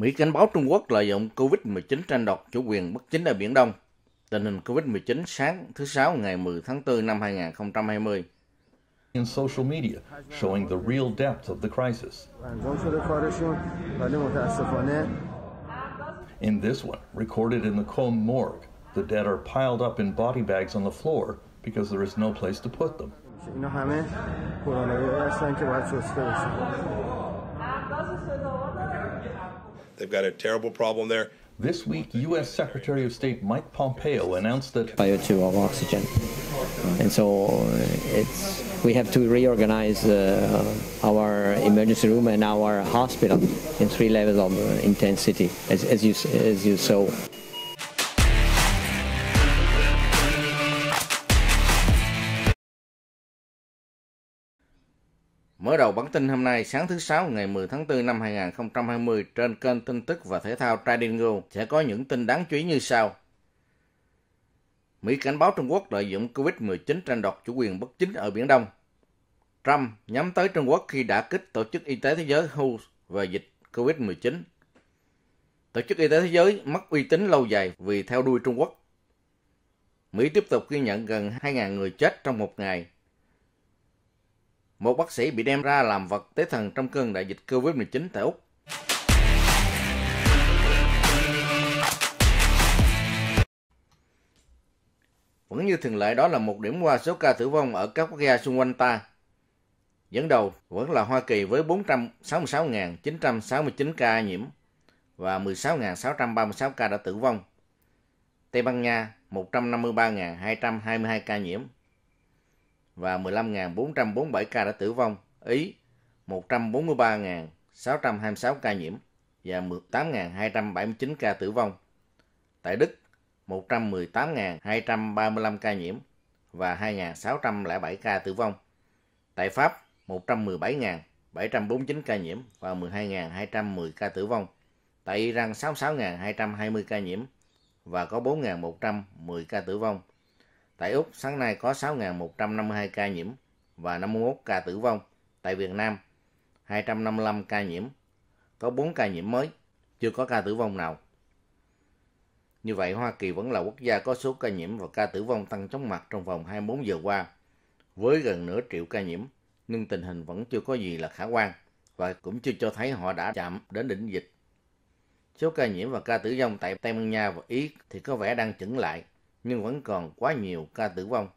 Mỹ cảnh báo Trung Quốc lợi dụng COVID-19 tranh đoạt chủ quyền bất chính ở Biển Đông. Tình hình COVID-19 sáng thứ Sáu ngày 10 tháng 4 năm 2020. In social media, showing the real depth of the crisis. In this one, recorded in the Qom morgue, the dead are piled up in body bags on the floor because there is no place to put them. They've got a terrible problem there. This week, U.S. Secretary of State Mike Pompeo announced that bio2 of oxygen, and so uh, it's we have to reorganize uh, our emergency room and our hospital in three levels of uh, intensity, as, as you as you saw. Mở đầu bản tin hôm nay sáng thứ Sáu ngày 10 tháng 4 năm 2020 trên kênh tin tức và thể thao Trading Go sẽ có những tin đáng chú ý như sau. Mỹ cảnh báo Trung Quốc lợi dụng COVID-19 tranh đoạt chủ quyền bất chính ở Biển Đông. Trump nhắm tới Trung Quốc khi đã kích Tổ chức Y tế Thế giới WHO về dịch COVID-19. Tổ chức Y tế Thế giới mất uy tín lâu dài vì theo đuôi Trung Quốc. Mỹ tiếp tục ghi nhận gần 2.000 người chết trong một ngày một bác sĩ bị đem ra làm vật tế thần trong cơn đại dịch COVID-19 tại Úc. Vẫn như thường lệ đó là một điểm qua số ca tử vong ở các quốc gia xung quanh ta. Dẫn đầu vẫn là Hoa Kỳ với 466.969 ca nhiễm và 16.636 ca đã tử vong. Tây Ban Nha 153.222 ca nhiễm và 15.447 ca đã tử vong, Ý 143.626 ca nhiễm và 18.279 ca tử vong. Tại Đức, 118.235 ca nhiễm và 2.607 ca tử vong. Tại Pháp, 117.749 ca nhiễm và 12.210 ca tử vong. Tại Iran, 66.220 ca nhiễm và có 4.110 ca tử vong. Tại Úc, sáng nay có 6.152 ca nhiễm và 51 ca tử vong. Tại Việt Nam, 255 ca nhiễm, có 4 ca nhiễm mới, chưa có ca tử vong nào. Như vậy, Hoa Kỳ vẫn là quốc gia có số ca nhiễm và ca tử vong tăng chóng mặt trong vòng 24 giờ qua, với gần nửa triệu ca nhiễm, nhưng tình hình vẫn chưa có gì là khả quan và cũng chưa cho thấy họ đã chạm đến đỉnh dịch. Số ca nhiễm và ca tử vong tại Tây Ban Nha và Ý thì có vẻ đang chững lại nhưng vẫn còn quá nhiều ca tử vong.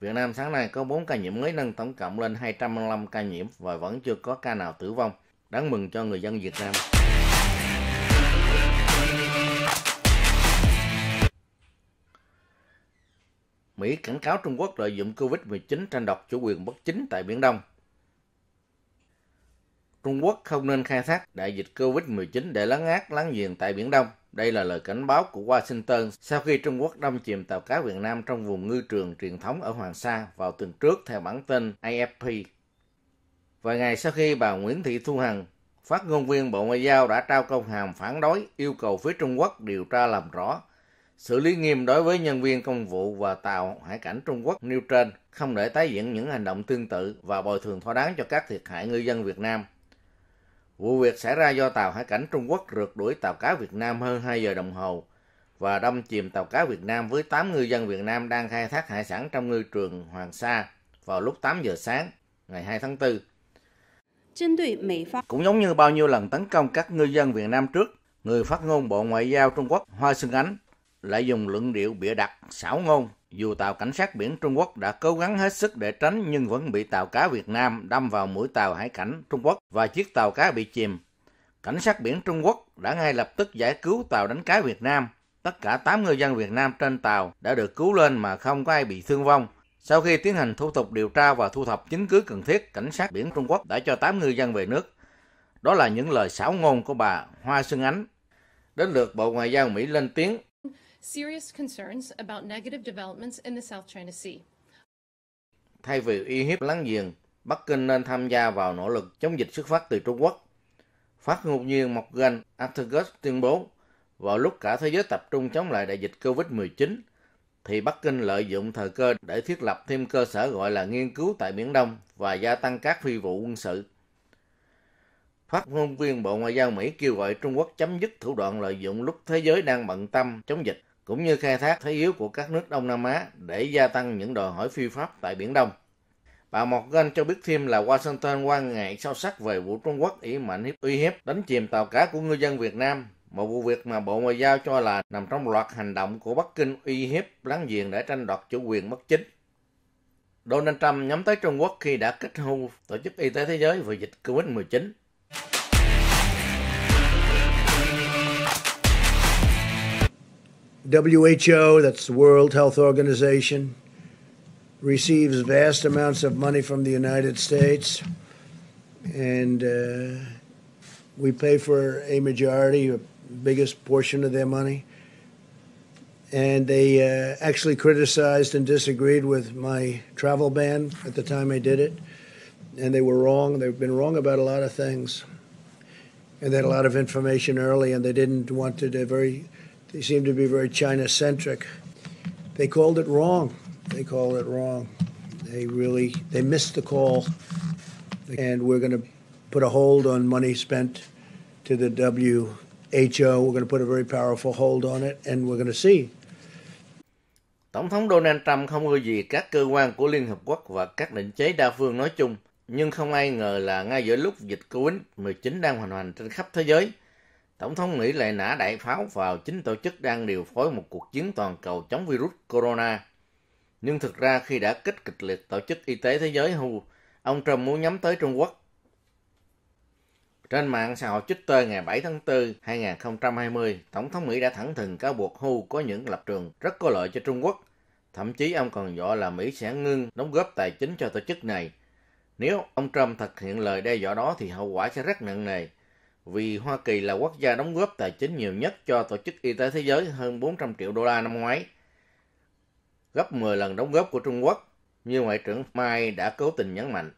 Việt Nam sáng nay có 4 ca nhiễm mới nâng tổng cộng lên 205 ca nhiễm và vẫn chưa có ca nào tử vong. Đáng mừng cho người dân Việt Nam. Mỹ cảnh cáo Trung Quốc lợi dụng COVID-19 tranh đoạt chủ quyền bất chính tại Biển Đông. Trung Quốc không nên khai thác đại dịch COVID-19 để lấn át láng giềng tại Biển Đông. Đây là lời cảnh báo của Washington sau khi Trung Quốc đâm chìm tàu cá Việt Nam trong vùng ngư trường truyền thống ở Hoàng Sa vào tuần trước theo bản tin AFP. Vài ngày sau khi bà Nguyễn Thị Thu Hằng, phát ngôn viên Bộ Ngoại giao đã trao công hàm phản đối yêu cầu phía Trung Quốc điều tra làm rõ, xử lý nghiêm đối với nhân viên công vụ và tàu hải cảnh Trung Quốc nêu trên, không để tái diễn những hành động tương tự và bồi thường thỏa đáng cho các thiệt hại ngư dân Việt Nam. Vụ việc xảy ra do tàu hải cảnh Trung Quốc rượt đuổi tàu cá Việt Nam hơn 2 giờ đồng hồ và đâm chìm tàu cá Việt Nam với 8 ngư dân Việt Nam đang khai thác hải sản trong ngư trường Hoàng Sa vào lúc 8 giờ sáng ngày 2 tháng 4. Cũng giống như bao nhiêu lần tấn công các ngư dân Việt Nam trước, người phát ngôn Bộ Ngoại giao Trung Quốc Hoa Xuân Ánh lại dùng luận điệu bịa đặt, xảo ngôn. Dù tàu cảnh sát biển Trung Quốc đã cố gắng hết sức để tránh nhưng vẫn bị tàu cá Việt Nam đâm vào mũi tàu hải cảnh Trung Quốc và chiếc tàu cá bị chìm. Cảnh sát biển Trung Quốc đã ngay lập tức giải cứu tàu đánh cá Việt Nam. Tất cả 8 ngư dân Việt Nam trên tàu đã được cứu lên mà không có ai bị thương vong. Sau khi tiến hành thủ tục điều tra và thu thập chứng cứ cần thiết, cảnh sát biển Trung Quốc đã cho 8 ngư dân về nước. Đó là những lời xảo ngôn của bà Hoa Xuân Ánh. Đến lượt Bộ Ngoại giao Mỹ lên tiếng serious concerns about negative developments in the South China Sea. Thay vì uy hiếp láng giềng, Bắc Kinh nên tham gia vào nỗ lực chống dịch xuất phát từ Trung Quốc. Phát ngôn viên Mộc Morgan Attergus tuyên bố, vào lúc cả thế giới tập trung chống lại đại dịch COVID-19, thì Bắc Kinh lợi dụng thời cơ để thiết lập thêm cơ sở gọi là nghiên cứu tại Biển Đông và gia tăng các phi vụ quân sự. Phát ngôn viên Bộ Ngoại giao Mỹ kêu gọi Trung Quốc chấm dứt thủ đoạn lợi dụng lúc thế giới đang bận tâm chống dịch cũng như khai thác thế yếu của các nước Đông Nam Á để gia tăng những đòi hỏi phi pháp tại Biển Đông. Bà Morgan cho biết thêm là Washington quan ngại sâu sắc về vụ Trung Quốc ý mạnh hiếp uy hiếp đánh chìm tàu cá của ngư dân Việt Nam, một vụ việc mà Bộ Ngoại giao cho là nằm trong loạt hành động của Bắc Kinh uy hiếp láng giềng để tranh đoạt chủ quyền bất chính. Donald Trump nhắm tới Trung Quốc khi đã kết hôn Tổ chức Y tế Thế giới về dịch COVID-19 WHO, that's the World Health Organization, receives vast amounts of money from the United States, and uh, we pay for a majority, the biggest portion of their money. And they uh, actually criticized and disagreed with my travel ban at the time I did it. And they were wrong. They've been wrong about a lot of things. And they had a lot of information early, and they didn't want to. They're very They seem to be very China centric. They called it wrong. They called it wrong. They really they missed the call, and we're going to put a hold on money spent to the WHO. We're going to put a very powerful hold on it, and we're going to see. Tổng thống Donald Trump không ưa gì các cơ quan của Liên Hợp Quốc và các định chế đa phương nói chung, nhưng không ai ngờ là ngay giữa lúc dịch COVID-19 đang hoành hành trên khắp thế giới, Tổng thống Mỹ lại nã đại pháo vào chính tổ chức đang điều phối một cuộc chiến toàn cầu chống virus corona. Nhưng thực ra khi đã kích kịch liệt Tổ chức Y tế Thế giới WHO, ông Trump muốn nhắm tới Trung Quốc. Trên mạng xã hội Twitter ngày 7 tháng 4, 2020, Tổng thống Mỹ đã thẳng thừng cáo buộc Hu có những lập trường rất có lợi cho Trung Quốc. Thậm chí ông còn dọa là Mỹ sẽ ngưng đóng góp tài chính cho tổ chức này. Nếu ông Trump thực hiện lời đe dọa đó thì hậu quả sẽ rất nặng nề vì Hoa Kỳ là quốc gia đóng góp tài chính nhiều nhất cho Tổ chức Y tế Thế giới hơn 400 triệu đô la năm ngoái, gấp 10 lần đóng góp của Trung Quốc, như Ngoại trưởng Mai đã cố tình nhấn mạnh.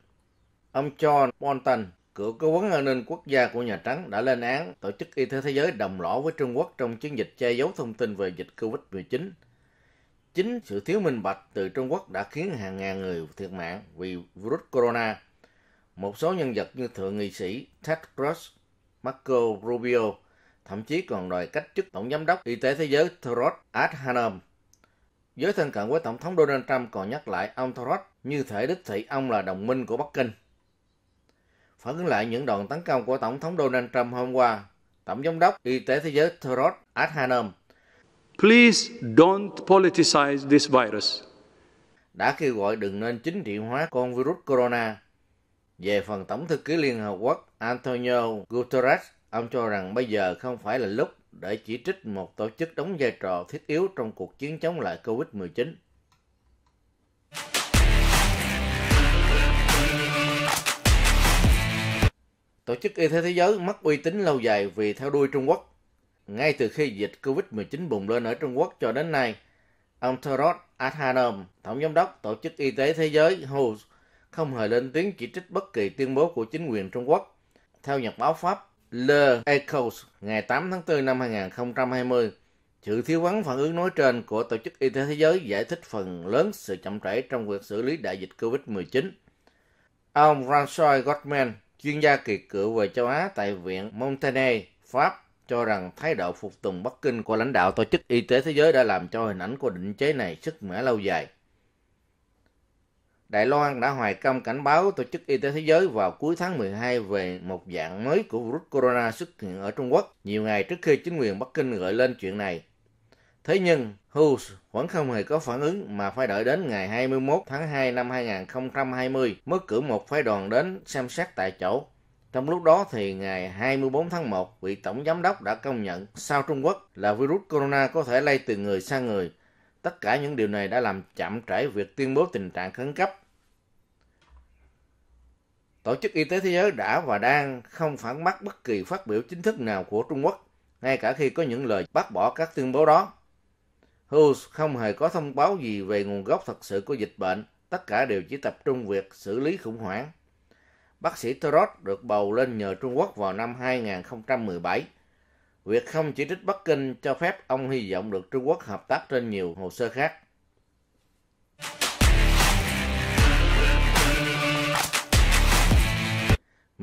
Ông John Bolton, cựu cố vấn an ninh quốc gia của Nhà Trắng đã lên án Tổ chức Y tế Thế giới đồng lõa với Trung Quốc trong chiến dịch che giấu thông tin về dịch COVID-19. Chính sự thiếu minh bạch từ Trung Quốc đã khiến hàng ngàn người thiệt mạng vì virus corona. Một số nhân vật như Thượng nghị sĩ Ted Cruz Marco Rubio, thậm chí còn đòi cách chức Tổng Giám đốc Y tế Thế giới Tedros Adhanom. Giới thân cận với Tổng thống Donald Trump còn nhắc lại ông Tedros như thể đích thị ông là đồng minh của Bắc Kinh. Phản ứng lại những đòn tấn công của Tổng thống Donald Trump hôm qua, Tổng Giám đốc Y tế Thế giới Tedros Adhanom Please don't politicize this virus. Đã kêu gọi đừng nên chính trị hóa con virus corona về phần Tổng thư ký Liên Hợp Quốc Antonio Guterres, ông cho rằng bây giờ không phải là lúc để chỉ trích một tổ chức đóng vai trò thiết yếu trong cuộc chiến chống lại COVID-19. Tổ chức Y tế Thế giới mất uy tín lâu dài vì theo đuôi Trung Quốc. Ngay từ khi dịch COVID-19 bùng lên ở Trung Quốc cho đến nay, ông Tedros Adhanom, Tổng giám đốc Tổ chức Y tế Thế giới WHO không hề lên tiếng chỉ trích bất kỳ tuyên bố của chính quyền Trung Quốc. Theo nhật báo Pháp Le Echos ngày 8 tháng 4 năm 2020, sự thiếu vắng phản ứng nói trên của Tổ chức Y tế Thế giới giải thích phần lớn sự chậm trễ trong việc xử lý đại dịch COVID-19. Ông François Gottman, chuyên gia kỳ cựu về châu Á tại Viện Montaigne Pháp, cho rằng thái độ phục tùng Bắc Kinh của lãnh đạo Tổ chức Y tế Thế giới đã làm cho hình ảnh của định chế này sức mẻ lâu dài. Đài Loan đã hoài công cảnh báo Tổ chức Y tế Thế giới vào cuối tháng 12 về một dạng mới của virus corona xuất hiện ở Trung Quốc nhiều ngày trước khi chính quyền Bắc Kinh gợi lên chuyện này. Thế nhưng, Hu vẫn không hề có phản ứng mà phải đợi đến ngày 21 tháng 2 năm 2020 mới cử một phái đoàn đến xem xét tại chỗ. Trong lúc đó thì ngày 24 tháng 1, vị tổng giám đốc đã công nhận sau Trung Quốc là virus corona có thể lây từ người sang người. Tất cả những điều này đã làm chậm trễ việc tuyên bố tình trạng khẩn cấp Tổ chức Y tế Thế giới đã và đang không phản bác bất kỳ phát biểu chính thức nào của Trung Quốc, ngay cả khi có những lời bác bỏ các tuyên bố đó. Hughes không hề có thông báo gì về nguồn gốc thật sự của dịch bệnh, tất cả đều chỉ tập trung việc xử lý khủng hoảng. Bác sĩ Trott được bầu lên nhờ Trung Quốc vào năm 2017. Việc không chỉ trích Bắc Kinh cho phép ông hy vọng được Trung Quốc hợp tác trên nhiều hồ sơ khác.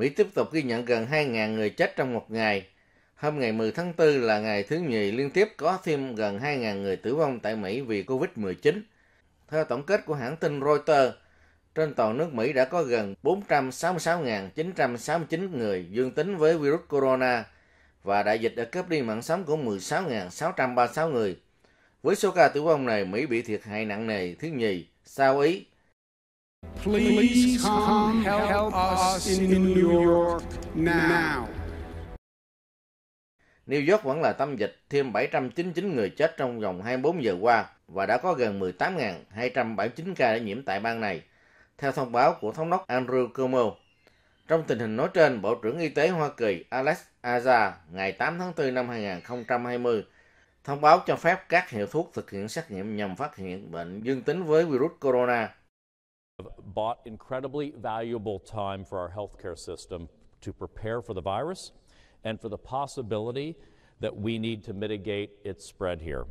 Mỹ tiếp tục ghi nhận gần 2.000 người chết trong một ngày. Hôm ngày 10 tháng 4 là ngày thứ nhì liên tiếp có thêm gần 2.000 người tử vong tại Mỹ vì COVID-19. Theo tổng kết của hãng tin Reuters, trên toàn nước Mỹ đã có gần 466.969 người dương tính với virus corona và đại dịch đã cướp đi mạng sống của 16.636 người. Với số ca tử vong này, Mỹ bị thiệt hại nặng nề thứ nhì sau Ý Please come help us in New York now. New York vẫn là tâm dịch, thêm 799 người chết trong vòng 24 giờ qua và đã có gần 18.279 ca đã nhiễm tại bang này, theo thông báo của thống đốc Andrew Cuomo. Trong tình hình nói trên, Bộ trưởng Y tế Hoa Kỳ Alex Azar ngày 8 tháng 4 năm 2020 thông báo cho phép các hiệu thuốc thực hiện xét nghiệm nhằm phát hiện bệnh dương tính với virus corona – bought incredibly valuable time for our healthcare system to prepare for the virus and for the possibility that we need to mitigate its spread here.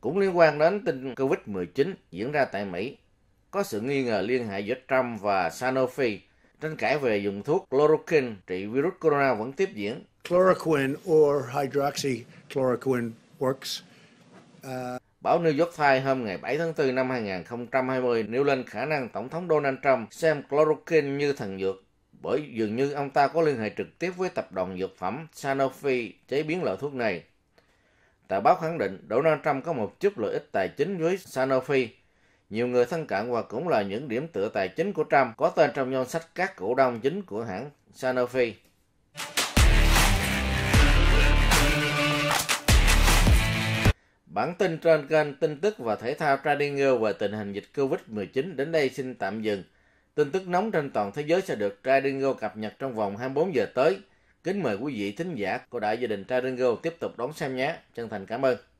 Cũng liên quan đến tin COVID-19 diễn ra tại Mỹ, có sự nghi ngờ liên hệ giữa Trump và Sanofi tranh cãi về dùng thuốc chloroquine trị virus corona vẫn tiếp diễn chloroquine or hydroxychloroquine works. Báo New York Times hôm ngày 7 tháng 4 năm 2020 nêu lên khả năng Tổng thống Donald Trump xem chloroquine như thần dược bởi dường như ông ta có liên hệ trực tiếp với tập đoàn dược phẩm Sanofi chế biến loại thuốc này. Tờ báo khẳng định Donald Trump có một chút lợi ích tài chính với Sanofi. Nhiều người thân cận và cũng là những điểm tựa tài chính của Trump có tên trong danh sách các cổ đông chính của hãng Sanofi. Bản tin trên kênh tin tức và thể thao Tradinger về tình hình dịch COVID-19 đến đây xin tạm dừng. Tin tức nóng trên toàn thế giới sẽ được Tradinger cập nhật trong vòng 24 giờ tới. Kính mời quý vị thính giả của Đại gia đình Tradinger tiếp tục đón xem nhé. Chân thành cảm ơn.